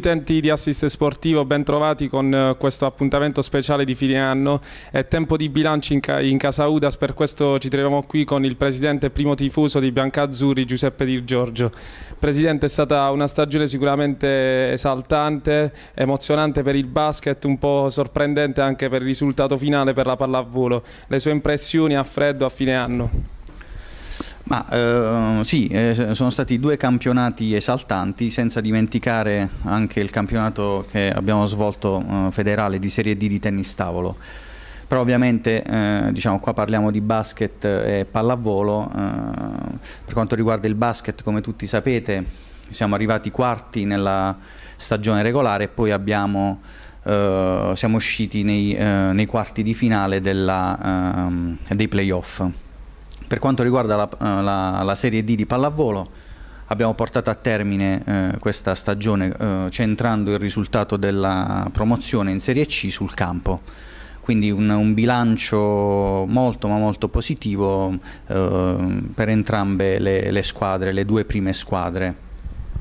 utenti di Assist Sportivo, ben trovati con eh, questo appuntamento speciale di fine anno. È tempo di bilanci in, ca in, casa Udas, per questo ci troviamo qui con il presidente primo tifoso di Biancazzurri, Giuseppe Di Giorgio. Presidente, è stata una stagione sicuramente esaltante, emozionante per il basket, un po' sorprendente anche per il risultato finale per la pallavolo. Le sue impressioni a freddo a fine anno? Ma eh, sì, eh, sono stati due campionati esaltanti, senza dimenticare anche il campionato che abbiamo svolto eh, federale di Serie D di tennis tavolo. Però ovviamente eh, diciamo, qua parliamo di basket e pallavolo. Eh, per quanto riguarda il basket, come tutti sapete, siamo arrivati quarti nella stagione regolare e poi abbiamo, eh, siamo usciti nei, nei, quarti di finale della, ehm, dei playoff. Per quanto riguarda la, eh, la, la Serie D di pallavolo, abbiamo portato a termine eh, questa stagione eh, centrando il risultato della promozione in Serie C sul campo. Quindi un, un bilancio molto ma molto positivo eh, per entrambe le, le squadre, le due prime squadre.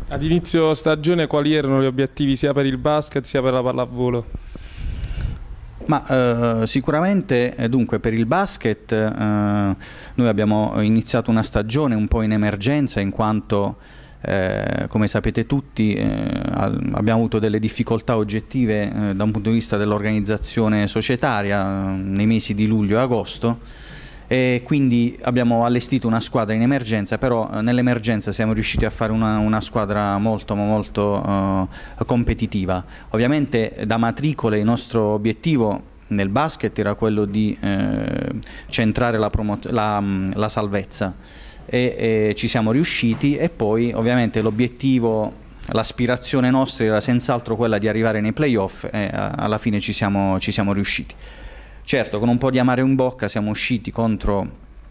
Ad inizio stagione quali erano gli obiettivi sia per il basket sia per la pallavolo? Ma eh, sicuramente eh, dunque per il basket eh, noi abbiamo iniziato una stagione un po' in emergenza in quanto eh, come sapete tutti eh, abbiamo avuto delle difficoltà oggettive eh, da un punto di vista dell'organizzazione societaria nei mesi di luglio e agosto e quindi abbiamo allestito una squadra in emergenza, però eh, nell'emergenza siamo riusciti a fare una, una squadra molto, molto uh, competitiva. Ovviamente da matricole il nostro obiettivo nel basket era quello di eh, centrare la, la, la salvezza e, e ci siamo riusciti e poi ovviamente l'obiettivo l'aspirazione nostra era senz'altro quella di arrivare nei playoff e eh, alla fine ci siamo, ci siamo riusciti. Certo, con un po' di amare in bocca siamo usciti contro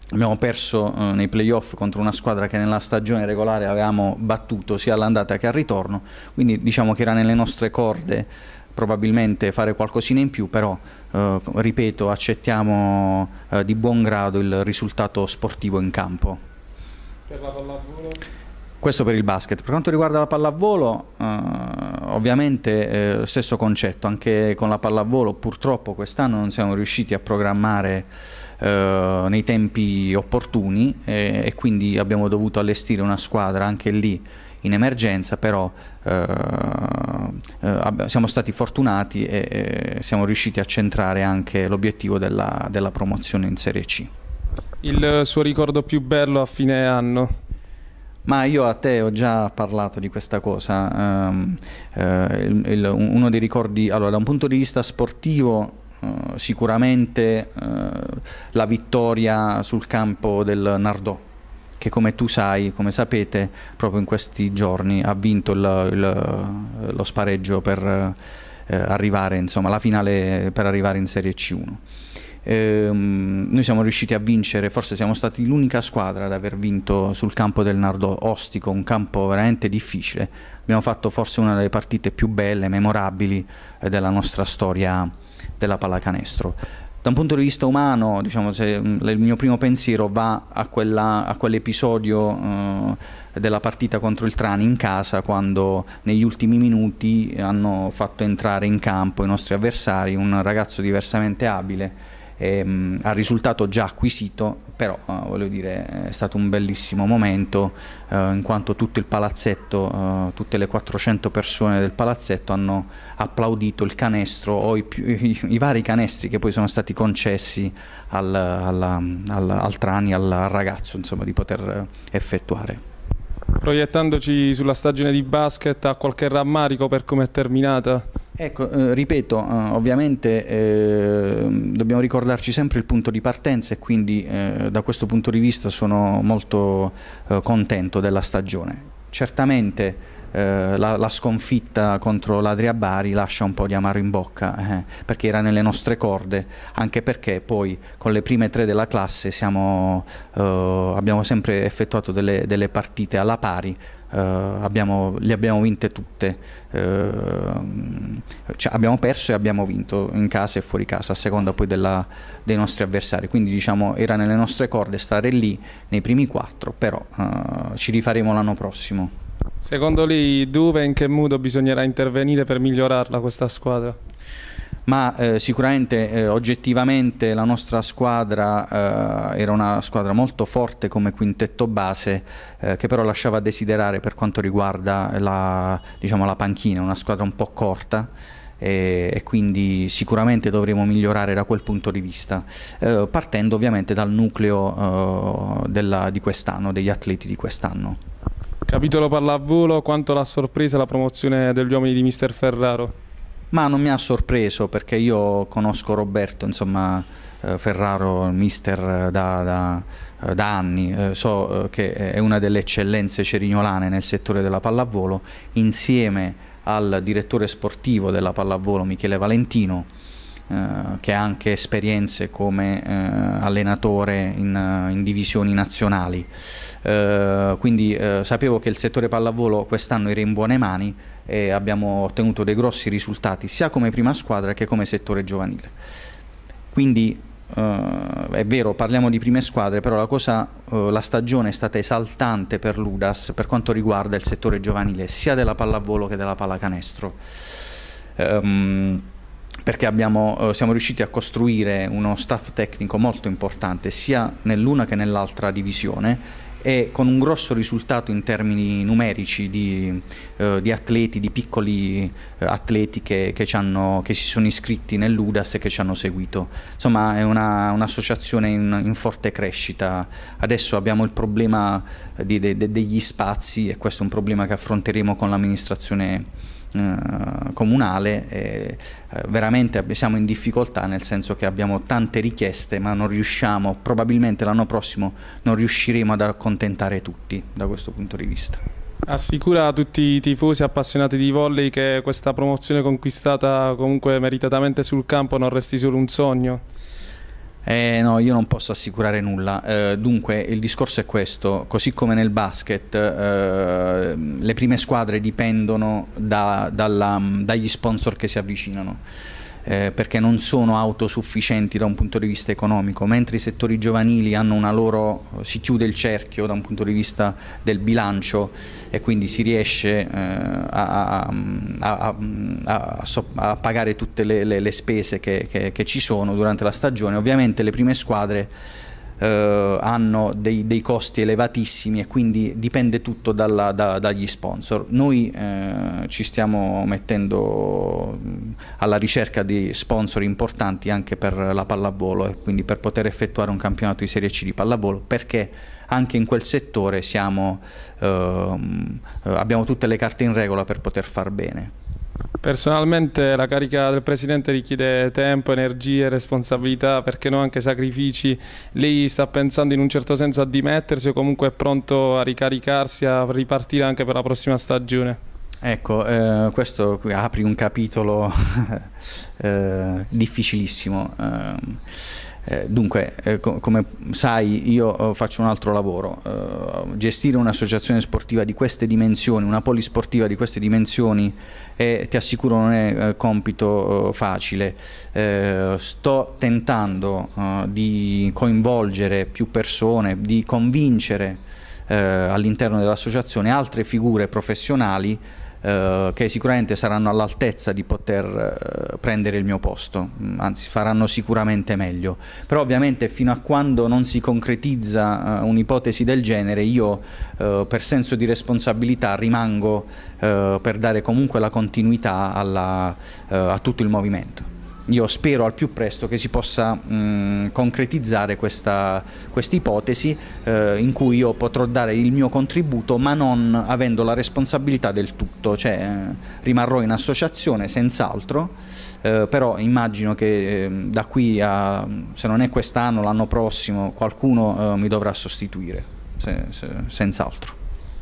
Abbiamo perso eh, nei playoff contro una squadra che nella stagione regolare avevamo battuto sia all'andata che al ritorno, quindi diciamo che era nelle nostre corde probabilmente fare qualcosina in più, però eh, ripeto accettiamo eh, di buon grado il risultato sportivo in campo. Per la pallavolo? Questo per il basket. Per quanto riguarda la pallavolo eh, ovviamente eh, stesso concetto, anche con la pallavolo purtroppo quest'anno non siamo riusciti a programmare eh, nei tempi opportuni eh, e quindi abbiamo dovuto allestire una squadra anche lì in emergenza, però eh, eh, siamo stati fortunati e siamo riusciti a centrare anche l'obiettivo della, della promozione in Serie C. Il suo ricordo più bello a fine anno? Ma io a te ho già parlato di questa cosa, um, eh, il, il, uno dei ricordi, allora da un punto di vista sportivo Uh, sicuramente uh, la vittoria sul campo del Nardò che come tu sai, come sapete, proprio in questi giorni ha vinto il, il, lo spareggio per, uh, arrivare, insomma, la finale per arrivare in Serie C1. Ehm, noi siamo riusciti a vincere, forse siamo stati l'unica squadra ad aver vinto sul campo del Nardo Ostico, un campo veramente difficile. Abbiamo fatto forse una delle partite più belle, memorabili eh, della nostra storia della pallacanestro da un punto di vista umano, diciamo, mm, il mio primo pensiero va a, quella, a quell'episodio eh, della partita contro il Trani in casa, quando negli ultimi minuti hanno fatto entrare in campo i nostri avversari un ragazzo diversamente abile ehm, al risultato già acquisito, però eh, voglio dire è stato un bellissimo momento eh, in quanto tutto il palazzetto, eh, tutte le 400 persone del palazzetto hanno applaudito il canestro o i, i, i vari canestri che poi sono stati concessi al, alla, al, al Trani, al, al ragazzo insomma, di poter eh, effettuare. Proiettandoci sulla stagione di basket, ha qualche rammarico per come è terminata? Ecco, eh, ripeto, eh, ovviamente eh, dobbiamo ricordarci sempre il punto di partenza e quindi da questo punto di vista sono molto contento della stagione. Certamente la, sconfitta contro l'Adria Bari lascia un po' di amaro in bocca perché era nelle nostre corde, anche perché poi con le prime tre della classe siamo, abbiamo sempre effettuato delle partite alla pari, eh, abbiamo, le abbiamo vinte tutte, eh, cioè abbiamo perso e abbiamo vinto in casa e fuori casa, a seconda poi della, dei nostri avversari, quindi diciamo era nelle nostre corde stare lì nei primi quattro, però eh, ci rifaremo l'anno prossimo. Secondo lei dove e in che modo bisognerà intervenire per migliorarla questa squadra? ma eh, sicuramente eh, oggettivamente la nostra squadra eh, era una squadra molto forte come quintetto base eh, che però lasciava a desiderare per quanto riguarda la, diciamo, la panchina, una squadra un po' corta e, e, quindi sicuramente dovremo migliorare da quel punto di vista, eh, partendo ovviamente dal nucleo eh, della, di quest'anno, degli atleti di quest'anno. Capitolo pallavolo, quanto la sorpresa la promozione degli uomini di Mister Ferraro? ma non mi ha sorpreso perché io conosco Roberto, insomma, eh, Ferraro, il mister eh, da, da, eh, da anni, so che è una delle eccellenze cerignolane nel settore della pallavolo, insieme al direttore sportivo della pallavolo Michele Valentino, che ha anche esperienze come eh, allenatore in, in, divisioni nazionali. Eh, quindi eh, sapevo che il settore pallavolo quest'anno era in buone mani e abbiamo ottenuto dei grossi risultati sia come prima squadra che come settore giovanile. Quindi Uh, è vero, parliamo di prime squadre, però la, cosa, uh, la, stagione è stata esaltante per l'Udas per quanto riguarda il settore giovanile, sia della pallavolo che della pallacanestro. Um, perché abbiamo, eh, siamo riusciti a costruire uno staff tecnico molto importante sia nell'una che nell'altra divisione e con un grosso risultato in termini numerici di, eh, di atleti, di piccoli eh, atleti che, che, che, si sono iscritti nell'UDAS e che ci hanno seguito. Insomma è un'associazione in, in, forte crescita. Adesso abbiamo il problema eh, di, de, de, degli spazi e questo è un problema che affronteremo con l'amministrazione eh, comunale e eh, veramente siamo in difficoltà nel senso che abbiamo tante richieste ma non riusciamo, probabilmente l'anno prossimo non riusciremo ad accontentare tutti da questo punto di vista. Assicura a tutti i tifosi appassionati di volley che questa promozione conquistata comunque meritatamente sul campo non resti solo un sogno? Eh, no, io non posso assicurare nulla. Eh, dunque, il discorso è questo, così come nel basket eh, le prime squadre dipendono da, dalla, dagli sponsor che si avvicinano eh, perché non sono autosufficienti da un punto di vista economico, mentre i settori giovanili hanno una loro, eh, si chiude il cerchio da un punto di vista del bilancio e quindi si riesce eh, a, a, a, mm, mm, a, pagare tutte le, le, le spese che, che, che ci sono durante la stagione. Ovviamente le prime squadre eh, hanno dei, dei, costi elevatissimi e quindi dipende tutto dalla, da, dagli sponsor. Noi eh, ci stiamo mettendo mm, alla ricerca di sponsor importanti anche per la pallavolo e quindi per poter effettuare un campionato di Serie C di pallavolo perché anche in quel settore siamo, eh, abbiamo tutte le carte in regola per poter far bene. Personalmente la carica del Presidente richiede tempo, energie, responsabilità, perché no anche sacrifici. Lei sta pensando in un certo senso a dimettersi o comunque è pronto a ricaricarsi, a ripartire anche per la prossima stagione? Ecco, eh, questo apri un capitolo eh, difficilissimo. Eh, eh, dunque, eh, co come sai, io eh, faccio un altro lavoro. Uh, gestire un'associazione sportiva di queste dimensioni, una polisportiva di queste dimensioni, è, ti assicuro non è uh, compito uh, facile. sto tentando di coinvolgere più persone, di convincere all'interno dell'associazione altre figure professionali eh, che sicuramente saranno all'altezza di poter eh, prendere il mio posto, mm, anzi faranno sicuramente meglio. Però ovviamente fino a quando non si concretizza eh, un'ipotesi del genere io eh, per senso di responsabilità rimango per dare comunque la continuità alla, a tutto il movimento io spero al più presto che si possa mh, mm, concretizzare questa ipotesi eh, in cui io potrò dare il mio contributo ma non avendo la responsabilità del tutto, cioè eh, rimarrò in associazione senz'altro, eh, però immagino che ehm, da qui a, se non è quest'anno, l'anno prossimo, qualcuno eh, mi dovrà sostituire, se, se, senz'altro.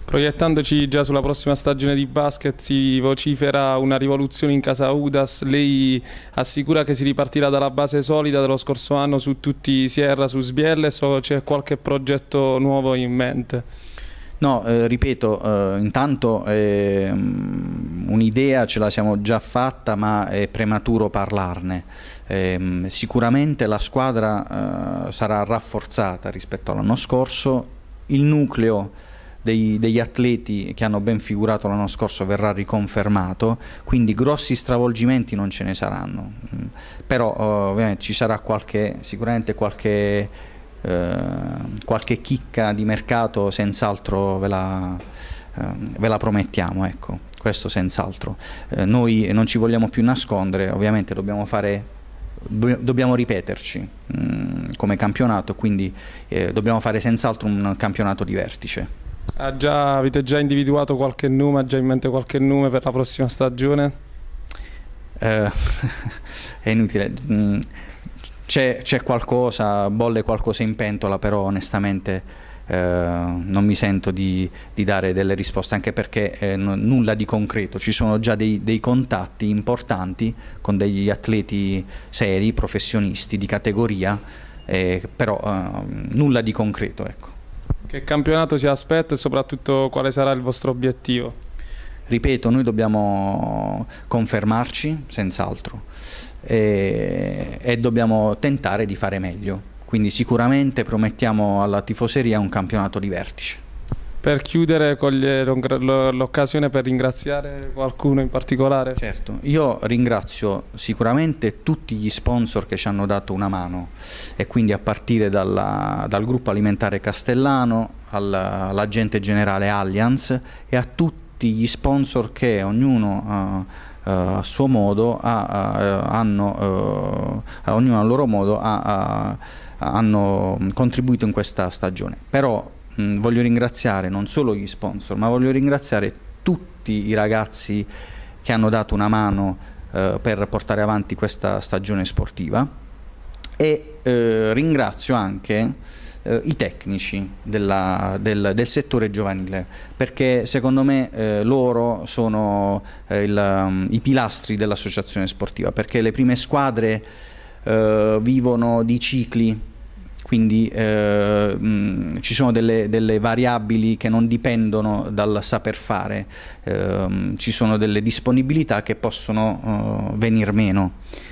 Proiettandoci già sulla prossima stagione di basket si vocifera una rivoluzione in casa Udas, lei assicura che si ripartirà dalla base solida dello scorso anno su tutti i Sierra, su Sbielles o c'è qualche progetto nuovo in mente? No, eh, ripeto, eh, intanto eh, un'idea ce la siamo già fatta ma è prematuro parlarne. Ehm, sicuramente la squadra eh, sarà rafforzata rispetto all'anno scorso, il nucleo dei, degli atleti che hanno ben figurato l'anno scorso verrà riconfermato, quindi grossi stravolgimenti non ce ne saranno, mm. però eh, ovviamente ci sarà qualche, sicuramente qualche, eh, qualche chicca di mercato, senz'altro ve la, eh, ve la promettiamo. Ecco questo senz'altro. Eh, noi non ci vogliamo più nascondere, ovviamente dobbiamo, fare, dobbiamo ripeterci mh, mm, come campionato, quindi eh, dobbiamo fare senz'altro un campionato di vertice. Già, avete già individuato qualche nome, ha già in mente qualche nome per la prossima stagione? Eh, è inutile. Mm, c'è, qualcosa, bolle qualcosa in pentola, però onestamente eh, non mi sento di, di, dare delle risposte, anche perché eh, nulla di concreto. Ci sono già dei, dei contatti importanti con degli atleti seri, professionisti di categoria, eh, però eh, nulla di concreto. Ecco. Che campionato si aspetta e soprattutto quale sarà il vostro obiettivo? Ripeto, noi dobbiamo confermarci senz'altro e, e dobbiamo tentare di fare meglio, quindi sicuramente promettiamo alla tifoseria un campionato di vertice. Per chiudere, cogliere l'occasione per ringraziare qualcuno in particolare? Certo, io ringrazio sicuramente tutti gli sponsor che ci hanno dato una mano e quindi a partire dalla, dal gruppo alimentare Castellano, all'agente generale Allianz e a tutti gli sponsor che ognuno... Uh, a suo modo a, a, eh, hanno, a ognuno a loro modo hanno contribuito in questa stagione però mh, mm, voglio ringraziare non solo gli sponsor, ma voglio ringraziare tutti i ragazzi che hanno dato una mano eh, per portare avanti questa stagione sportiva e eh, ringrazio anche eh, i tecnici della, del, del, settore giovanile perché secondo me eh, loro sono eh, il, um, i pilastri dell'associazione sportiva perché le prime squadre eh, vivono di cicli quindi eh, mh, ci sono delle, delle, variabili che non dipendono dal saper fare, eh, ci sono delle disponibilità che possono eh, venir meno.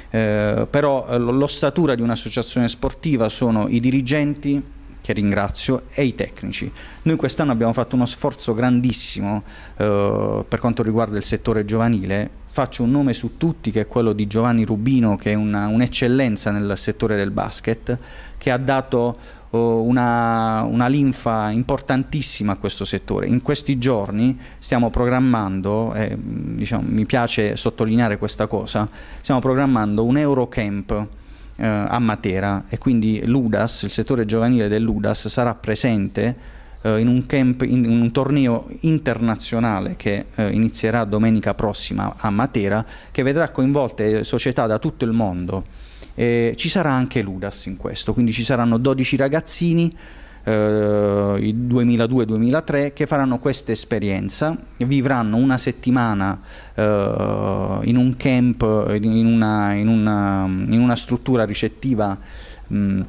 Eh, però eh, l'ossatura di un'associazione sportiva sono i dirigenti, che ringrazio, e i tecnici. Noi quest'anno abbiamo fatto uno sforzo grandissimo eh, per quanto riguarda il settore giovanile, faccio un nome su tutti che è quello di Giovanni Rubino che è un'eccellenza nel settore del basket che ha dato oh, una, una, linfa importantissima a questo settore. In questi giorni stiamo programmando, eh, diciamo, mi piace sottolineare questa cosa, stiamo programmando un Eurocamp eh, a Matera e quindi l'UDAS, il settore giovanile dell'UDAS sarà presente eh, in, un camp, in, un torneo internazionale che eh, inizierà domenica prossima a Matera, che vedrà coinvolte società da tutto il mondo. E ci sarà anche l'Udas in questo, quindi ci saranno 12 ragazzini Uh, eh, 2002-2003 che faranno questa esperienza, vivranno una settimana uh, in un camp, in una, in una, in una struttura ricettiva. Um,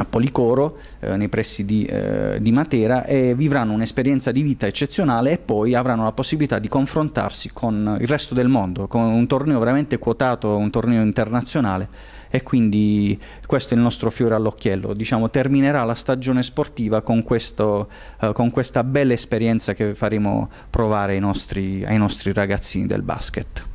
a Policoro, eh, nei pressi di, eh, di, Matera, e vivranno un'esperienza di vita eccezionale e poi avranno la possibilità di confrontarsi con il resto del mondo, con un torneo veramente quotato, un torneo internazionale. E quindi questo è il nostro fiore all'occhiello. Diciamo, terminerà la stagione sportiva con, questo, eh, con questa bella esperienza che faremo provare ai nostri, ai nostri ragazzini del basket.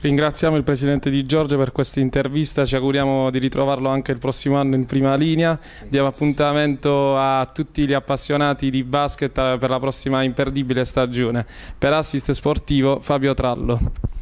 Ringraziamo il Presidente Di Giorgio per questa intervista, ci auguriamo di ritrovarlo anche il prossimo anno in prima linea. Diamo appuntamento a tutti gli appassionati di basket eh, per la prossima imperdibile stagione. Per Assist Sportivo Fabio Trallo.